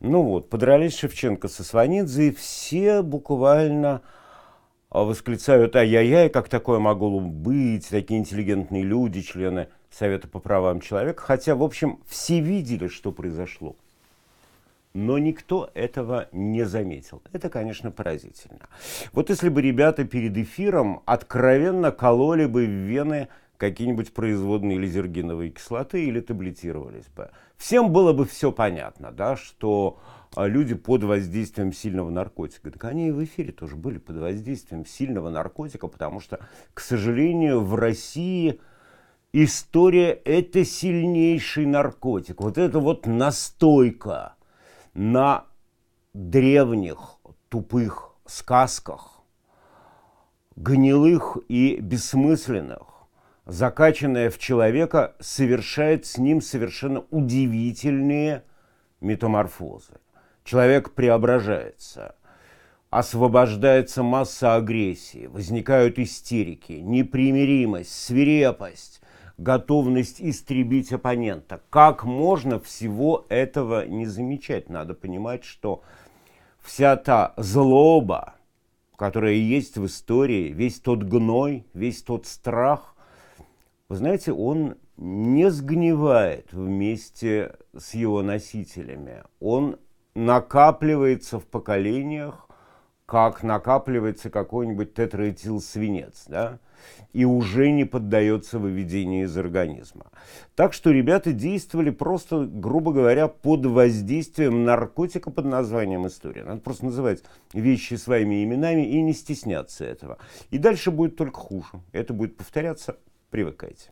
Ну вот, подрались Шевченко со Сванидзе, и все буквально а, восклицают «Ай-яй-яй, как такое могло быть, такие интеллигентные люди, члены Совета по правам человека». Хотя, в общем, все видели, что произошло. Но никто этого не заметил. Это, конечно, поразительно. Вот если бы ребята перед эфиром откровенно кололи бы в вены какие-нибудь производные лизергиновой кислоты или таблетировались бы. Всем было бы все понятно, да, что а, люди под воздействием сильного наркотика. Так они и в эфире тоже были под воздействием сильного наркотика, потому что, к сожалению, в России история – это сильнейший наркотик. Вот это вот настойка на древних тупых сказках, гнилых и бессмысленных, закачанная в человека, совершает с ним совершенно удивительные метаморфозы. Человек преображается, освобождается масса агрессии, возникают истерики, непримиримость, свирепость, готовность истребить оппонента. Как можно всего этого не замечать? Надо понимать, что вся та злоба, которая есть в истории, весь тот гной, весь тот страх – вы знаете, он не сгнивает вместе с его носителями. Он накапливается в поколениях, как накапливается какой-нибудь тетраэтилсвинец, да, и уже не поддается выведению из организма. Так что ребята действовали просто, грубо говоря, под воздействием наркотика под названием история. Надо просто называть вещи своими именами и не стесняться этого. И дальше будет только хуже. Это будет повторяться Привыкайте.